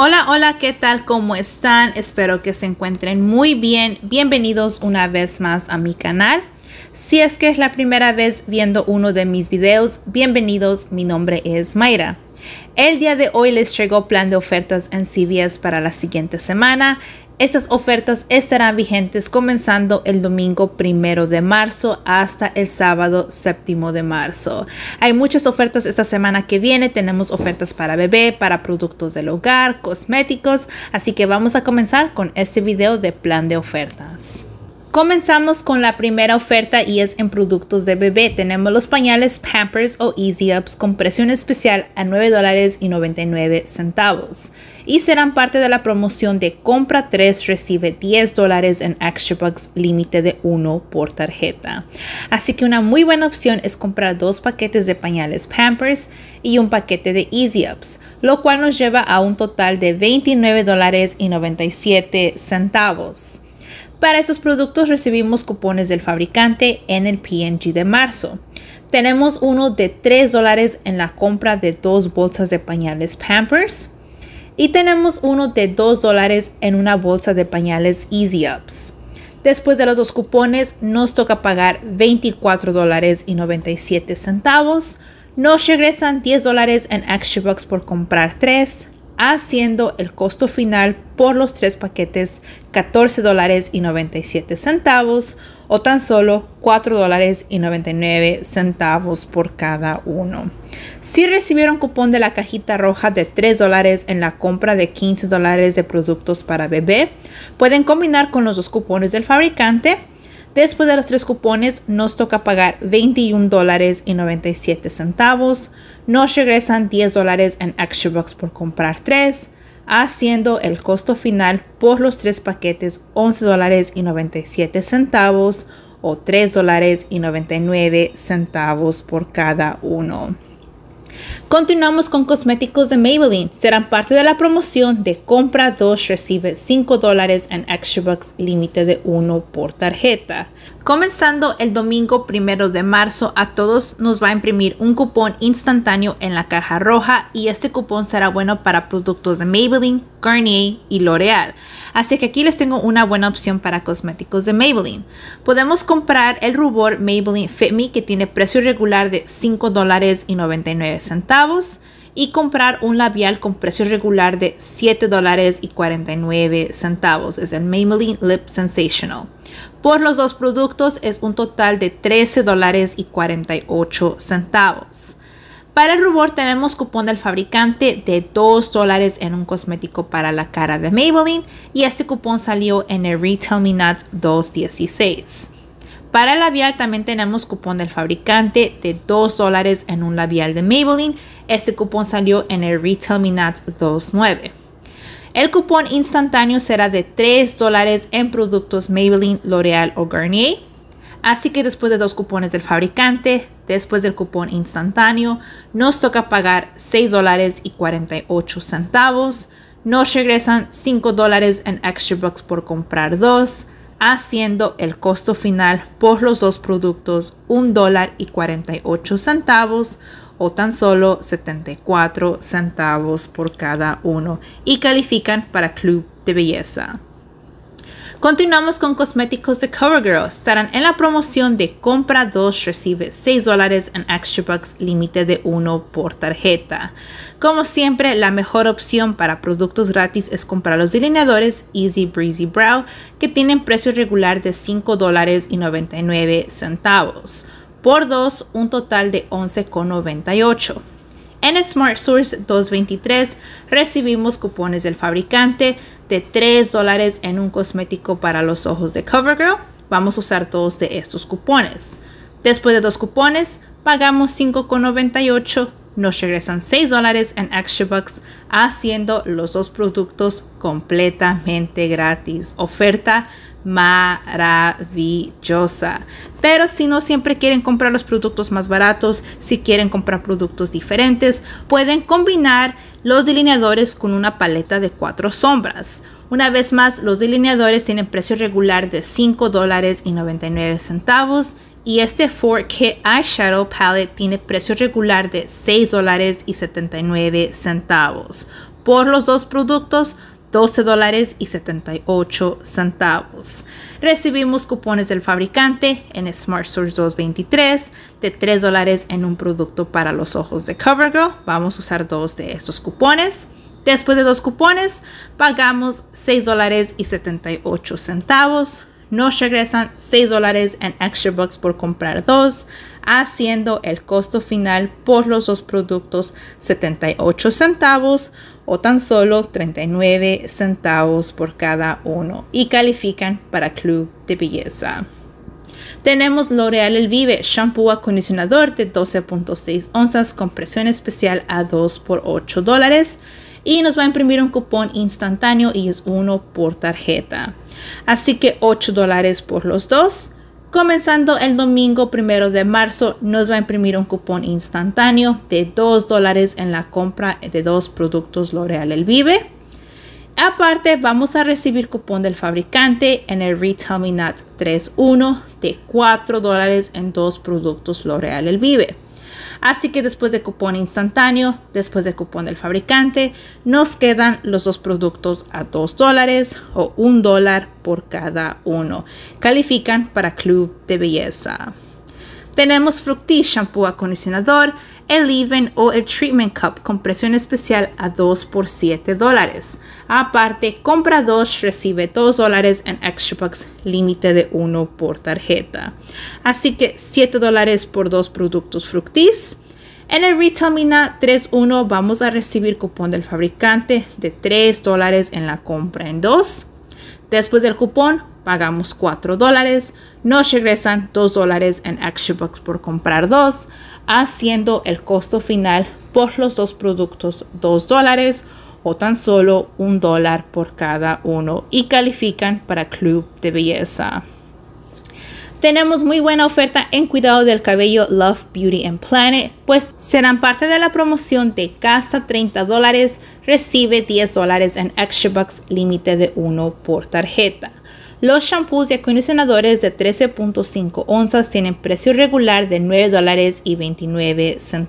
Hola, hola, ¿qué tal? ¿Cómo están? Espero que se encuentren muy bien. Bienvenidos una vez más a mi canal. Si es que es la primera vez viendo uno de mis videos, bienvenidos. Mi nombre es Mayra. El día de hoy les traigo plan de ofertas en CVS para la siguiente semana. Estas ofertas estarán vigentes comenzando el domingo primero de marzo hasta el sábado séptimo de marzo. Hay muchas ofertas esta semana que viene. Tenemos ofertas para bebé, para productos del hogar, cosméticos. Así que vamos a comenzar con este video de plan de ofertas. Comenzamos con la primera oferta y es en productos de bebé. Tenemos los pañales Pampers o Easy Ups con presión especial a $9.99 y serán parte de la promoción de compra 3 recibe 10 en extra bucks límite de 1 por tarjeta. Así que una muy buena opción es comprar dos paquetes de pañales Pampers y un paquete de Easy Ups, lo cual nos lleva a un total de $29.97. Para estos productos recibimos cupones del fabricante en el PNG de marzo. Tenemos uno de 3 dólares en la compra de dos bolsas de pañales Pampers. Y tenemos uno de 2 dólares en una bolsa de pañales Easy Ups. Después de los dos cupones nos toca pagar 24 dólares y 97 centavos. Nos regresan 10 dólares en Extra por comprar 3, haciendo el costo final por los tres paquetes $14.97 o tan solo $4.99 por cada uno. Si recibieron cupón de la cajita roja de 3 en la compra de 15 de productos para bebé, pueden combinar con los dos cupones del fabricante Después de los tres cupones nos toca pagar $21.97, Nos regresan 10 en extra por comprar tres, haciendo el costo final por los tres paquetes $11.97 o 3 y por cada uno. Continuamos con cosméticos de Maybelline. Serán parte de la promoción de compra 2, recibe 5 dólares en extra bucks, límite de 1 por tarjeta. Comenzando el domingo 1 de marzo, a todos nos va a imprimir un cupón instantáneo en la caja roja y este cupón será bueno para productos de Maybelline, Garnier y L'Oreal. Así que aquí les tengo una buena opción para cosméticos de Maybelline. Podemos comprar el rubor Maybelline Fit Me que tiene precio regular de $5.99 y comprar un labial con precio regular de $7.49. Es el Maybelline Lip Sensational. Por los dos productos es un total de $13.48. Para el rubor tenemos cupón del fabricante de 2 dólares en un cosmético para la cara de Maybelline y este cupón salió en el Retail 216. Para el labial también tenemos cupón del fabricante de 2 dólares en un labial de Maybelline. Este cupón salió en el Retail 29. El cupón instantáneo será de 3 dólares en productos Maybelline, L'Oreal o Garnier. Así que después de dos cupones del fabricante, después del cupón instantáneo, nos toca pagar $6.48, dólares y centavos. Nos regresan 5 dólares en extra bucks por comprar dos, haciendo el costo final por los dos productos $1.48 dólar y centavos o tan solo 74 centavos por cada uno y califican para Club de Belleza. Continuamos con cosméticos de CoverGirl. Estarán en la promoción de compra 2, recibe 6 dólares en Extra Bucks, límite de 1 por tarjeta. Como siempre, la mejor opción para productos gratis es comprar los delineadores Easy Breezy Brow, que tienen precio regular de $5.99. dólares y centavos. Por 2, un total de 11,98. En Smart Source 223 recibimos cupones del fabricante de 3 dólares en un cosmético para los ojos de CoverGirl, vamos a usar todos de estos cupones. Después de dos cupones, pagamos 5,98, nos regresan 6 dólares en Extra Bucks, haciendo los dos productos completamente gratis. Oferta maravillosa. Pero si no siempre quieren comprar los productos más baratos, si quieren comprar productos diferentes, pueden combinar los delineadores con una paleta de cuatro sombras. Una vez más, los delineadores tienen precio regular de $5.99 y este 4K Eyeshadow Palette tiene precio regular de $6.79. Por los dos productos, 12 dólares y 78 centavos. Recibimos cupones del fabricante en Smart Source 223 de 3 dólares en un producto para los ojos de CoverGirl. Vamos a usar dos de estos cupones. Después de dos cupones, pagamos 6 dólares y 78 centavos nos regresan 6 dólares en extra bucks por comprar dos, haciendo el costo final por los dos productos 78 centavos o tan solo 39 centavos por cada uno y califican para Club de Belleza. Tenemos L'Oreal El Vive, shampoo acondicionador de 12.6 onzas con presión especial a 2 por 8 dólares y nos va a imprimir un cupón instantáneo y es uno por tarjeta. Así que 8 dólares por los dos. Comenzando el domingo primero de marzo, nos va a imprimir un cupón instantáneo de 2 dólares en la compra de dos productos L'Oreal El Vive. Aparte, vamos a recibir cupón del fabricante en el Retail Me 31 de 4 dólares en dos productos L'Oreal El Vive. Así que después de cupón instantáneo, después de cupón del fabricante, nos quedan los dos productos a 2 dólares o 1 dólar por cada uno. Califican para Club de Belleza. Tenemos Fructis, shampoo acondicionador, el Even o el Treatment Cup con presión especial a 2 por 7 dólares. Aparte, compra 2, recibe 2 dólares en Extra Bucks, límite de 1 por tarjeta. Así que 7 dólares por 2 productos Fructis. En el Retail Mina 3.1 vamos a recibir cupón del fabricante de 3 dólares en la compra en 2. Después del cupón pagamos 4 dólares, nos regresan 2 dólares en Extra Bucks por comprar dos, haciendo el costo final por los dos productos 2 dólares o tan solo un dólar por cada uno y califican para Club de Belleza. Tenemos muy buena oferta en cuidado del cabello Love Beauty and Planet, pues serán parte de la promoción de gasta 30 dólares, recibe 10 dólares en extra bucks límite de 1 por tarjeta. Los shampoos y acondicionadores de 13.5 onzas tienen precio regular de $9.29.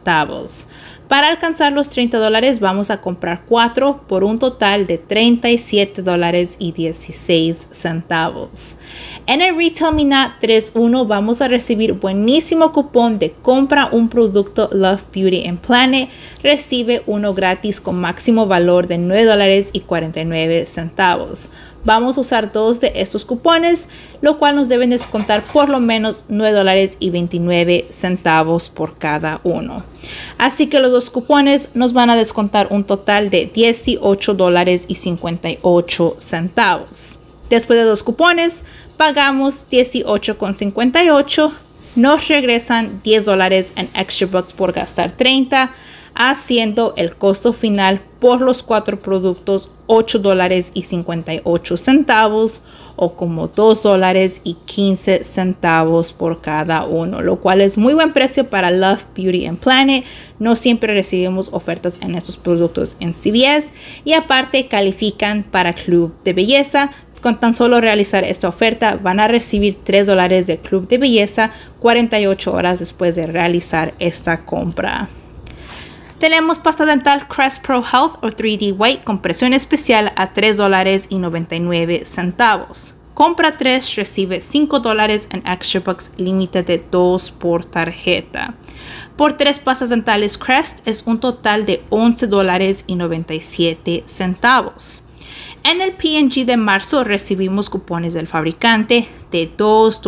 dólares Para alcanzar los 30 dólares vamos a comprar 4 por un total de $37.16. dólares En el Retail Minat 31 vamos a recibir buenísimo cupón de compra un producto Love Beauty and Planet. Recibe uno gratis con máximo valor de $9.49. dólares Vamos a usar dos de estos cupones, lo cual nos deben descontar por lo menos 9 dólares y 29 centavos por cada uno. Así que los dos cupones nos van a descontar un total de 18 dólares y 58 centavos. Después de dos cupones, pagamos 18,58. Nos regresan 10 dólares en extra bucks por gastar 30 haciendo el costo final por los cuatro productos $8.58 dólares y centavos o como $2.15 dólares y centavos por cada uno, lo cual es muy buen precio para Love Beauty and Planet. No siempre recibimos ofertas en estos productos en CVS y aparte califican para Club de Belleza, con tan solo realizar esta oferta van a recibir 3 dólares de Club de Belleza 48 horas después de realizar esta compra. Tenemos pasta dental Crest Pro Health o 3D White con presión especial a $3.99. Compra 3, recibe 5 en Extra Bucks, límite de 2 por tarjeta. Por 3 pastas dentales Crest es un total de $11.97. En el PNG de marzo recibimos cupones del fabricante de 2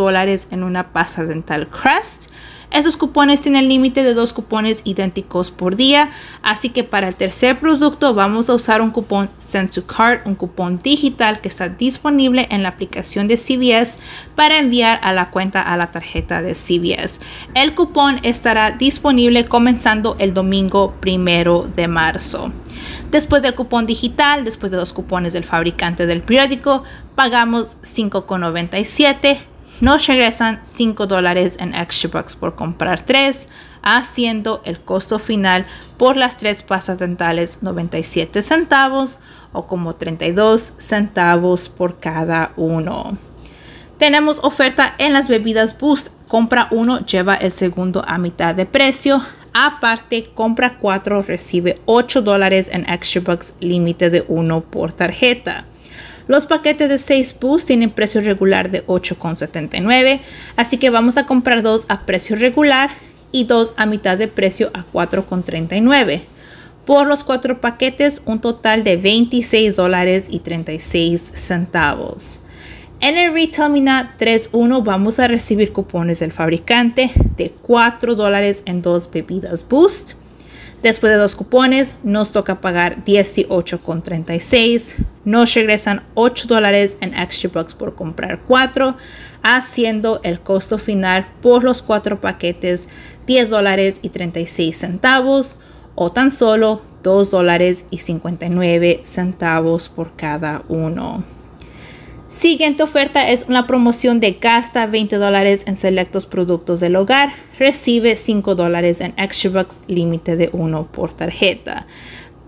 en una pasta dental Crest, esos cupones tienen límite de dos cupones idénticos por día, así que para el tercer producto vamos a usar un cupón Send to Cart, un cupón digital que está disponible en la aplicación de CVS para enviar a la cuenta a la tarjeta de CVS. El cupón estará disponible comenzando el domingo primero de marzo. Después del cupón digital, después de los cupones del fabricante del periódico, pagamos 5,97 nos regresan 5 dólares en extra bucks por comprar 3, haciendo el costo final por las 3 pastas dentales 97 centavos o como 32 centavos por cada uno. Tenemos oferta en las bebidas Boost. Compra uno, lleva el segundo a mitad de precio. Aparte, compra 4, recibe 8 dólares en extra bucks, límite de 1 por tarjeta. Los paquetes de 6 Boost tienen precio regular de 8,79, así que vamos a comprar dos a precio regular y dos a mitad de precio a 4,39. Por los cuatro paquetes, un total de $26.36. dólares y centavos. En el Retail Mina 3.1 vamos a recibir cupones del fabricante de 4 dólares en dos bebidas Boost Después de dos cupones, nos toca pagar 18,36. Nos regresan 8 dólares en extra bucks por comprar 4, haciendo el costo final por los 4 paquetes $10.36 dólares o tan solo $2.59 dólares por cada uno. Siguiente oferta es una promoción de gasta 20 dólares en selectos productos del hogar, recibe 5 dólares en extra bucks límite de uno por tarjeta.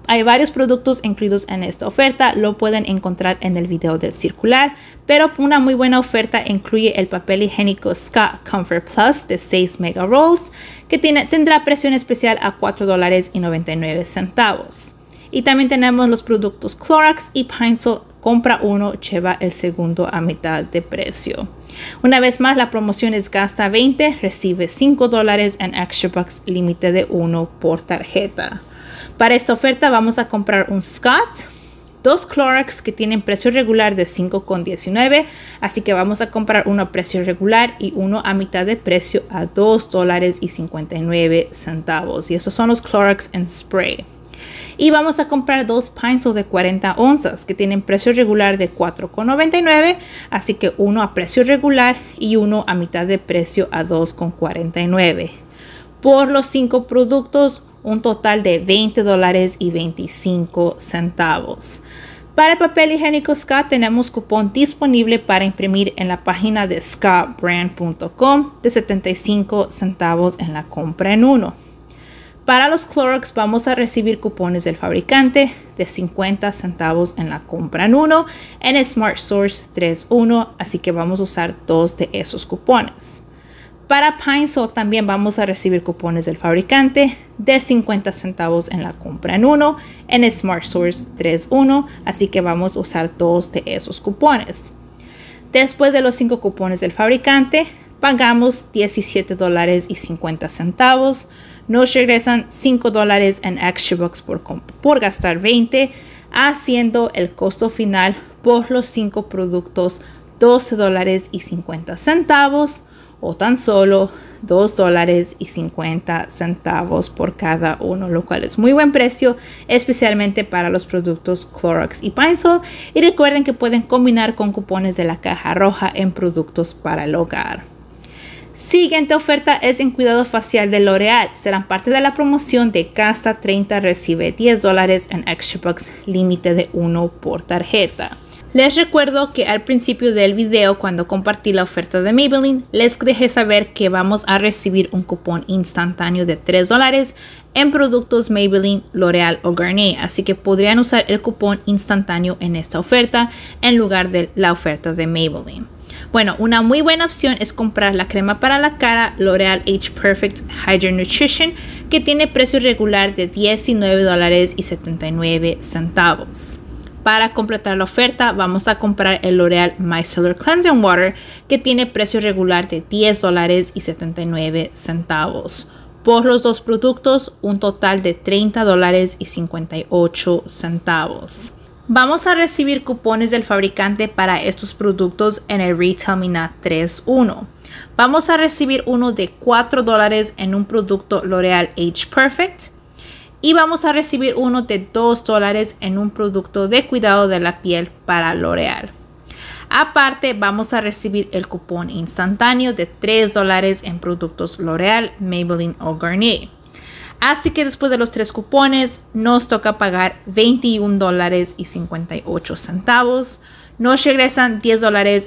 Hay varios productos incluidos en esta oferta, lo pueden encontrar en el video del circular, pero una muy buena oferta incluye el papel higiénico Scott Comfort Plus de 6 mega rolls, que tendrá presión especial a $4.99. Y también tenemos los productos Clorox y Pine Compra uno, lleva el segundo a mitad de precio. Una vez más, la promoción es gasta 20, recibe 5 dólares en extra bucks, límite de uno por tarjeta. Para esta oferta vamos a comprar un Scott, dos Clorox que tienen precio regular de 5,19, así que vamos a comprar uno a precio regular y uno a mitad de precio a 2 dólares y 59 centavos. Y esos son los Clorox en spray y vamos a comprar dos pints de 40 onzas que tienen precio regular de 4,99, así que uno a precio regular y uno a mitad de precio a 2,49. Por los cinco productos, un total de 20 dólares y 25 centavos. Para el papel higiénico SCA tenemos cupón disponible para imprimir en la página de scottbrand.com de 75 centavos en la compra en uno. Para los Clorox vamos a recibir cupones del fabricante de 50 centavos en la compra en uno en Smart Source 3.1, así que vamos a usar dos de esos cupones. Para Pinesol también vamos a recibir cupones del fabricante de 50 centavos en la compra en uno en Smart Source 3.1, así que vamos a usar dos de esos cupones. Después de los cinco cupones del fabricante, pagamos 17 dólares y 50 centavos. Nos regresan 5 dólares en extra por, gastar 20, haciendo el costo final por los 5 productos 12 dólares y 50 centavos o tan solo $2.50 dólares y 50 centavos por cada uno, lo cual es muy buen precio, especialmente para los productos Clorox y Pinesol. Y recuerden que pueden combinar con cupones de la caja roja en productos para el hogar. Siguiente oferta es en cuidado facial de L'Oreal. Serán parte de la promoción de Casta 30, recibe 10 dólares en Extra Bucks, límite de 1 por tarjeta. Les recuerdo que al principio del video, cuando compartí la oferta de Maybelline, les dejé saber que vamos a recibir un cupón instantáneo de 3 dólares en productos Maybelline, L'Oreal o Garnier, así que podrían usar el cupón instantáneo en esta oferta en lugar de la oferta de Maybelline. Bueno, una muy buena opción es comprar la crema para la cara L'Oreal Age Perfect Hydro Nutrition que tiene precio regular de $19.79. Para completar la oferta vamos a comprar el L'Oreal Micellar Cleansing Water que tiene precio regular de $10.79. Por los dos productos un total de $30.58. Vamos a recibir cupones del fabricante para estos productos en el Retail Mina 3.1. Vamos a recibir uno de 4 dólares en un producto L'Oreal Age Perfect y vamos a recibir uno de 2 dólares en un producto de cuidado de la piel para L'Oreal. Aparte, vamos a recibir el cupón instantáneo de 3 dólares en productos L'Oreal, Maybelline o Garnier. Así que después de los tres cupones nos toca pagar $21.58. y centavos. Nos regresan 10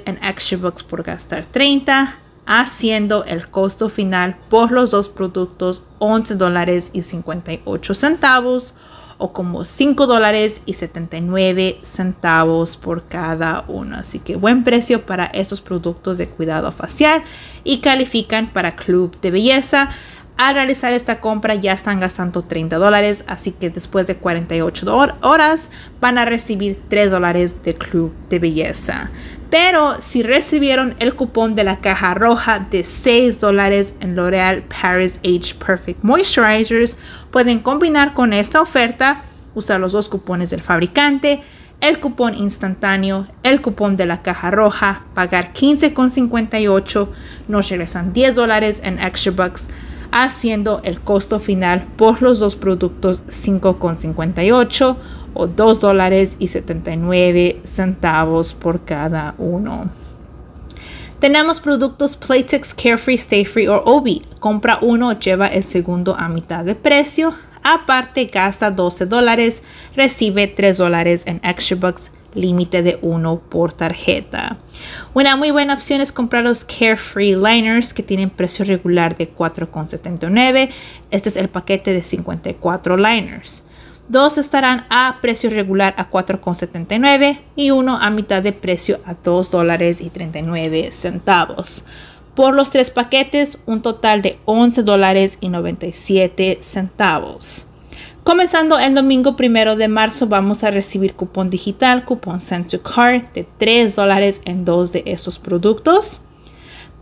en extra bucks por gastar 30, haciendo el costo final por los dos productos $11.58 y centavos o como $5.79 y centavos por cada uno. Así que buen precio para estos productos de cuidado facial y califican para club de belleza. Al realizar esta compra ya están gastando 30 dólares, así que después de 48 horas van a recibir 3 dólares de club de belleza. Pero si recibieron el cupón de la caja roja de 6 dólares en L'Oreal Paris Age Perfect Moisturizers, pueden combinar con esta oferta, usar los dos cupones del fabricante, el cupón instantáneo, el cupón de la caja roja, pagar 15,58, nos regresan 10 dólares en extra bucks haciendo el costo final por los dos productos 5,58 o $2.79 dólares y centavos por cada uno. Tenemos productos Playtex Carefree, Stayfree o Obi. Compra uno, lleva el segundo a mitad de precio. Aparte, gasta 12 dólares, recibe 3 dólares en extra bucks límite de uno por tarjeta. Una muy buena opción es comprar los Carefree Liners que tienen precio regular de 4,79. Este es el paquete de 54 liners. Dos estarán a precio regular a 4,79 y uno a mitad de precio a $2.39 por los tres paquetes, un total de $11.97. dólares centavos. Comenzando el domingo primero de marzo, vamos a recibir cupón digital, cupón Send to Card de 3 dólares en dos de estos productos.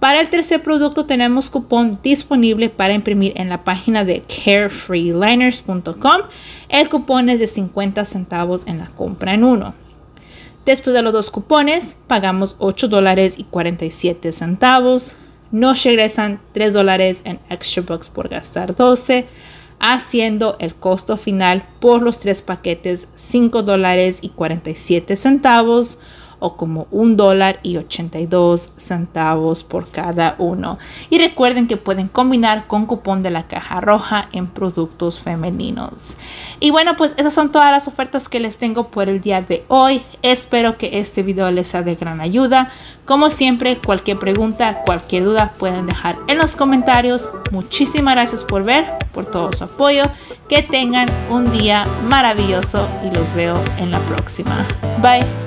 Para el tercer producto tenemos cupón disponible para imprimir en la página de carefreeliners.com. El cupón es de 50 centavos en la compra en uno. Después de los dos cupones, pagamos $8.47 y nos regresan 3 dólares en extra bucks por gastar 12, haciendo el costo final por los tres paquetes 5 dólares y 47 centavos como un dólar y 82 centavos por cada uno. Y recuerden que pueden combinar con cupón de la caja roja en productos femeninos. Y bueno, pues esas son todas las ofertas que les tengo por el día de hoy. Espero que este video les sea de gran ayuda. Como siempre, cualquier pregunta, cualquier duda pueden dejar en los comentarios. Muchísimas gracias por ver, por todo su apoyo. Que tengan un día maravilloso y los veo en la próxima. Bye.